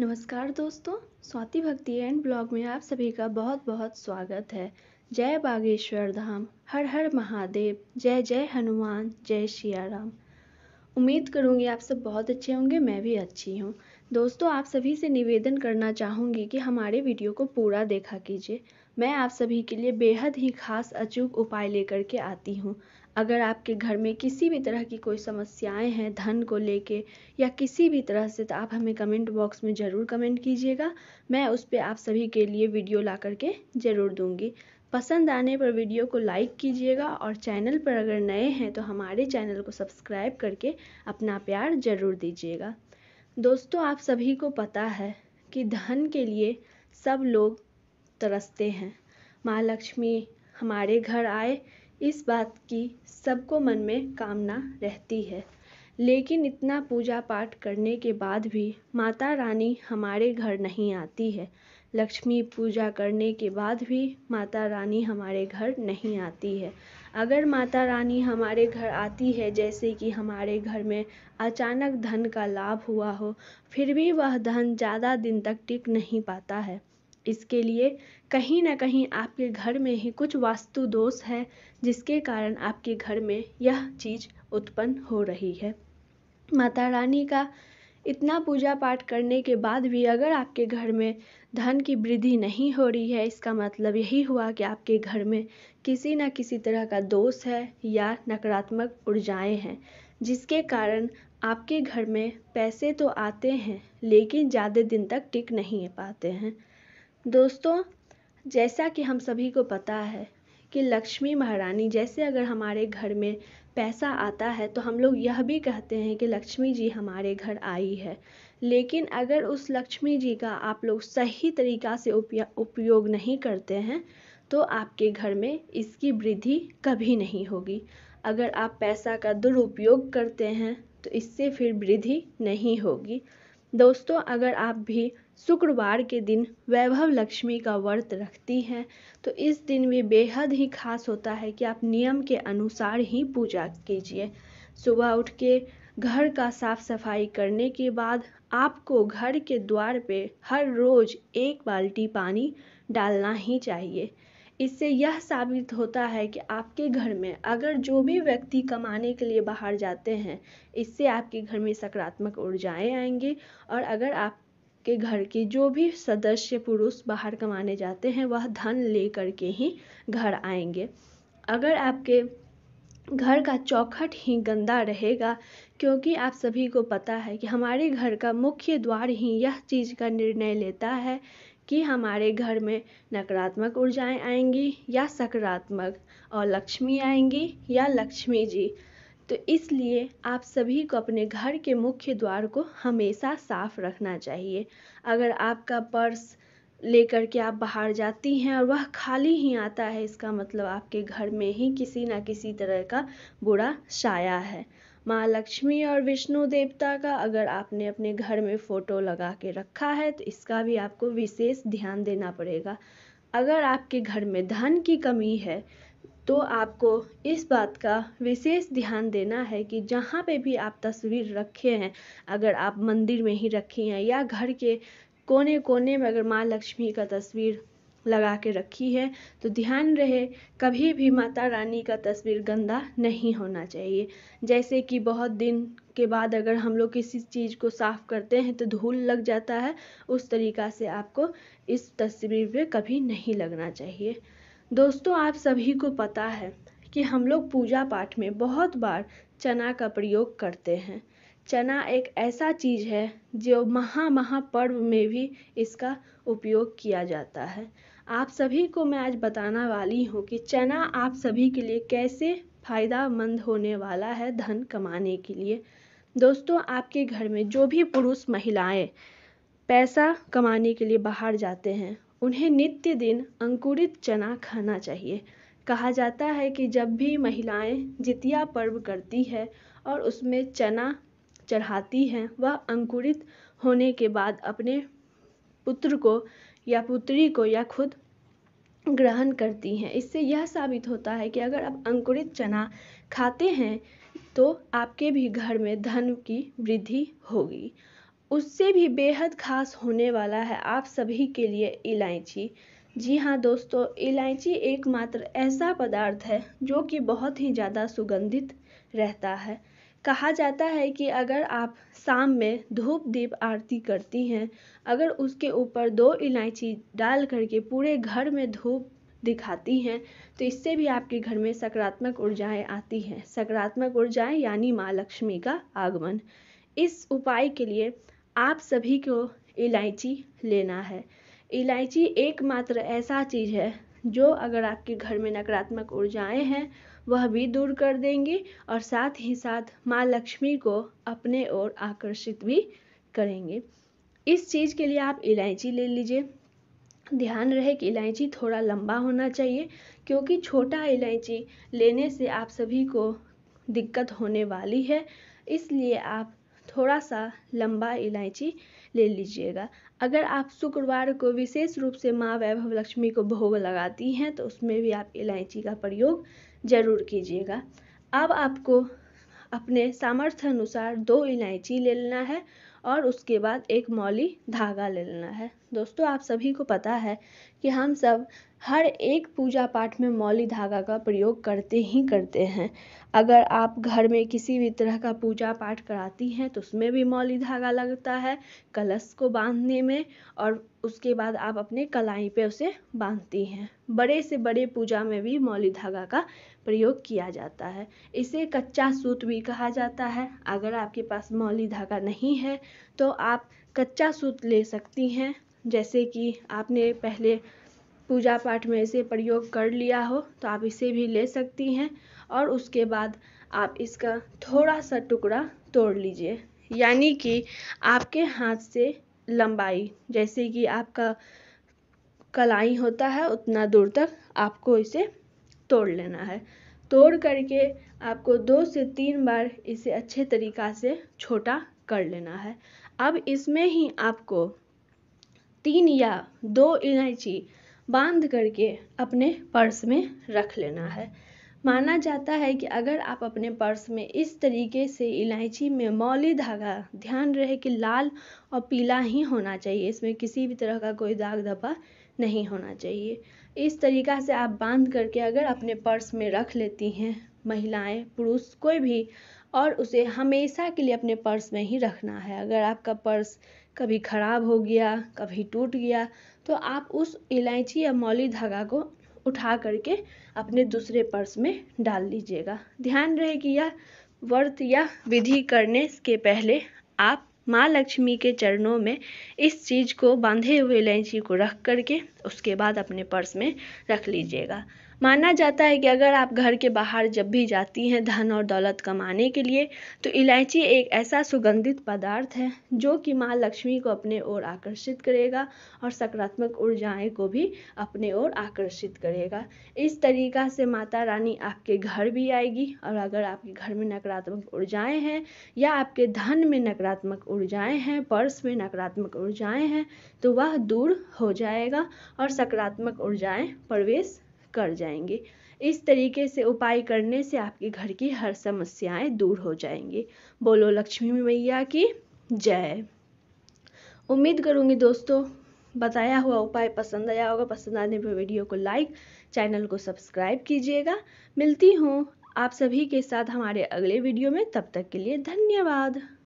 नमस्कार दोस्तों स्वाति भक्ति एंड ब्लॉग में आप सभी का बहुत बहुत स्वागत है जय बागेश्वर धाम हर हर महादेव जय जय हनुमान जय शिया राम उम्मीद करूँगी आप सब बहुत अच्छे होंगे मैं भी अच्छी हूँ दोस्तों आप सभी से निवेदन करना चाहूँगी कि हमारे वीडियो को पूरा देखा कीजिए मैं आप सभी के लिए बेहद ही खास अचूक उपाय लेकर के आती हूँ अगर आपके घर में किसी भी तरह की कोई समस्याएँ हैं धन को लेके या किसी भी तरह से तो आप हमें कमेंट बॉक्स में ज़रूर कमेंट कीजिएगा मैं उस पर आप सभी के लिए वीडियो ला करके ज़रूर दूँगी पसंद आने पर वीडियो को लाइक कीजिएगा और चैनल पर अगर नए हैं तो हमारे चैनल को सब्सक्राइब करके अपना प्यार ज़रूर दीजिएगा दोस्तों आप सभी को पता है कि धन के लिए सब लोग तरसते हैं माँ लक्ष्मी हमारे घर आए इस बात की सबको मन में कामना रहती है लेकिन इतना पूजा पाठ करने के बाद भी माता रानी हमारे घर नहीं आती है लक्ष्मी पूजा करने के बाद भी माता रानी हमारे घर नहीं आती है अगर माता रानी हमारे घर आती है जैसे कि हमारे घर में अचानक धन का लाभ हुआ हो फिर भी वह धन ज़्यादा दिन तक टिक नहीं पाता है इसके लिए कहीं ना कहीं आपके घर में ही कुछ वास्तु दोष है जिसके कारण आपके घर में यह चीज़ उत्पन्न हो रही है माता रानी का इतना पूजा पाठ करने के बाद भी अगर आपके घर में धन की वृद्धि नहीं हो रही है इसका मतलब यही हुआ कि आपके घर में किसी ना किसी तरह का दोष है या नकारात्मक ऊर्जाएं हैं जिसके कारण आपके घर में पैसे तो आते हैं लेकिन ज़्यादा दिन तक टिक नहीं पाते हैं दोस्तों जैसा कि हम सभी को पता है कि लक्ष्मी महारानी जैसे अगर हमारे घर में पैसा आता है तो हम लोग यह भी कहते हैं कि लक्ष्मी जी हमारे घर आई है लेकिन अगर उस लक्ष्मी जी का आप लोग सही तरीक़ा से उपयोग नहीं करते हैं तो आपके घर में इसकी वृद्धि कभी नहीं होगी अगर आप पैसा का दुरुपयोग करते हैं तो इससे फिर वृद्धि नहीं होगी दोस्तों अगर आप भी शुक्रवार के दिन वैभव लक्ष्मी का व्रत रखती हैं तो इस दिन भी बेहद ही खास होता है कि आप नियम के अनुसार ही पूजा कीजिए सुबह उठ के घर का साफ सफाई करने के बाद आपको घर के द्वार पे हर रोज एक बाल्टी पानी डालना ही चाहिए इससे यह साबित होता है कि आपके घर में अगर जो भी व्यक्ति कमाने के लिए बाहर जाते हैं इससे आपके घर में सकारात्मक ऊर्जाएं आएंगी और अगर आप उसके घर के जो भी सदस्य पुरुष बाहर कमाने जाते हैं वह धन लेकर के ही घर आएंगे अगर आपके घर का चौखट ही गंदा रहेगा क्योंकि आप सभी को पता है कि हमारे घर का मुख्य द्वार ही यह चीज़ का निर्णय लेता है कि हमारे घर में नकारात्मक ऊर्जाएं आएंगी या सकारात्मक और लक्ष्मी आएंगी या लक्ष्मी जी तो इसलिए आप सभी को अपने घर के मुख्य द्वार को हमेशा साफ रखना चाहिए अगर आपका पर्स लेकर के आप बाहर जाती हैं और वह खाली ही आता है इसका मतलब आपके घर में ही किसी ना किसी तरह का बुरा साया है माँ लक्ष्मी और विष्णु देवता का अगर आपने अपने घर में फ़ोटो लगा के रखा है तो इसका भी आपको विशेष ध्यान देना पड़ेगा अगर आपके घर में धन की कमी है तो आपको इस बात का विशेष ध्यान देना है कि जहाँ पे भी आप तस्वीर रखे हैं अगर आप मंदिर में ही रखी हैं या घर के कोने कोने में अगर माँ लक्ष्मी का तस्वीर लगा के रखी है तो ध्यान रहे कभी भी माता रानी का तस्वीर गंदा नहीं होना चाहिए जैसे कि बहुत दिन के बाद अगर हम लोग किसी चीज़ को साफ़ करते हैं तो धूल लग जाता है उस तरीक़ा से आपको इस तस्वीर पे कभी नहीं लगना चाहिए दोस्तों आप सभी को पता है कि हम लोग पूजा पाठ में बहुत बार चना का प्रयोग करते हैं चना एक ऐसा चीज है जो महा महापर्व में भी इसका उपयोग किया जाता है आप सभी को मैं आज बताना वाली हूँ कि चना आप सभी के लिए कैसे फायदामंद होने वाला है धन कमाने के लिए दोस्तों आपके घर में जो भी पुरुष महिलाएं पैसा कमाने के लिए बाहर जाते हैं उन्हें नित्य दिन अंकुरित चना खाना चाहिए कहा जाता है कि जब भी महिलाएं जितिया पर्व करती है और उसमें चना चढ़ाती हैं वह अंकुरित होने के बाद अपने पुत्र को या पुत्री को या खुद ग्रहण करती हैं इससे यह साबित होता है कि अगर आप अंकुरित चना खाते हैं तो आपके भी घर में धन की वृद्धि होगी उससे भी बेहद खास होने वाला है आप सभी के लिए इलायची जी हाँ दोस्तों इलायची एकमात्र ऐसा पदार्थ है जो कि बहुत ही ज़्यादा सुगंधित रहता है कहा जाता है कि अगर आप शाम में धूप दीप आरती करती हैं अगर उसके ऊपर दो इलायची डाल करके पूरे घर में धूप दिखाती हैं तो इससे भी आपके घर में सकारात्मक ऊर्जाएं आती हैं सकारात्मक ऊर्जाएं यानी माँ लक्ष्मी का आगमन इस उपाय के लिए आप सभी को इलायची लेना है इलायची एकमात्र ऐसा चीज़ है जो अगर आपके घर में नकारात्मक ऊर्जाएं हैं वह भी दूर कर देंगी और साथ ही साथ माँ लक्ष्मी को अपने ओर आकर्षित भी करेंगे इस चीज़ के लिए आप इलायची ले लीजिए ध्यान रहे कि इलायची थोड़ा लंबा होना चाहिए क्योंकि छोटा इलायची लेने से आप सभी को दिक्कत होने वाली है इसलिए आप थोड़ा सा लंबा इलायची ले लीजिएगा अगर आप शुक्रवार को विशेष रूप से माँ वैभव लक्ष्मी को भोग लगाती हैं तो उसमें भी आप इलायची का प्रयोग ज़रूर कीजिएगा अब आपको अपने सामर्थ्य अनुसार दो इलायची ले लेना है और उसके बाद एक मौली धागा ले लेना है दोस्तों आप सभी को पता है कि हम सब हर एक पूजा पाठ में मौली धागा का प्रयोग करते ही करते हैं अगर आप घर में किसी भी तरह का पूजा पाठ कराती हैं तो उसमें भी मौली धागा लगता है कलश को बांधने में और उसके बाद आप अपने कलाई पे उसे बांधती हैं बड़े से बड़े पूजा में भी मौली धागा का प्रयोग किया जाता है इसे कच्चा सूत भी कहा जाता है अगर आपके पास मौली धागा नहीं है तो आप कच्चा सूत ले सकती हैं जैसे कि आपने पहले पूजा पाठ में इसे प्रयोग कर लिया हो तो आप इसे भी ले सकती हैं और उसके बाद आप इसका थोड़ा सा टुकड़ा तोड़ लीजिए यानी कि आपके हाथ से लंबाई जैसे कि आपका कलाई होता है उतना दूर तक आपको इसे तोड़ लेना है तोड़ करके आपको दो से तीन बार इसे अच्छे तरीक़ा से छोटा कर लेना है अब इसमें ही आपको तीन या दो इलायची बांध करके अपने पर्स में रख लेना है माना जाता है कि अगर आप अपने पर्स में इस तरीके से इलायची में मौली धागा ध्यान रहे कि लाल और पीला ही होना चाहिए इसमें किसी भी तरह का कोई दाग धब्बा नहीं होना चाहिए इस तरीक़ा से आप बांध करके अगर अपने पर्स में रख लेती हैं महिलाएँ पुरुष कोई भी और उसे हमेशा के लिए अपने पर्स में ही रखना है अगर आपका पर्स कभी ख़राब हो गया कभी टूट गया तो आप उस इलायची या मौली धागा को उठा करके अपने दूसरे पर्स में डाल लीजिएगा ध्यान रहे कि यह व्रत या विधि करने के पहले आप माँ लक्ष्मी के चरणों में इस चीज़ को बांधे हुए इलायची को रख करके उसके बाद अपने पर्स में रख लीजिएगा माना जाता है कि अगर आप घर के बाहर जब भी जाती हैं धन और दौलत कमाने के लिए तो इलायची एक ऐसा सुगंधित पदार्थ है जो कि माँ लक्ष्मी को अपने ओर आकर्षित करेगा और सकारात्मक ऊर्जाएं को भी अपने ओर आकर्षित करेगा इस तरीका से माता रानी आपके घर भी आएगी और अगर आपके घर में नकारात्मक ऊर्जाएँ हैं या आपके धन में नकारात्मक ऊर्जाएँ हैं पर्स में नकारात्मक ऊर्जाएँ हैं तो वह दूर हो जाएगा और सकारात्मक ऊर्जाएँ प्रवेश कर जाएंगे इस तरीके से उपाय करने से आपके घर की हर समस्याएं दूर हो जाएंगी बोलो लक्ष्मी मैया की जय उम्मीद करूंगी दोस्तों बताया हुआ उपाय पसंद आया होगा पसंद आने पर वीडियो को लाइक चैनल को सब्सक्राइब कीजिएगा मिलती हूँ आप सभी के साथ हमारे अगले वीडियो में तब तक के लिए धन्यवाद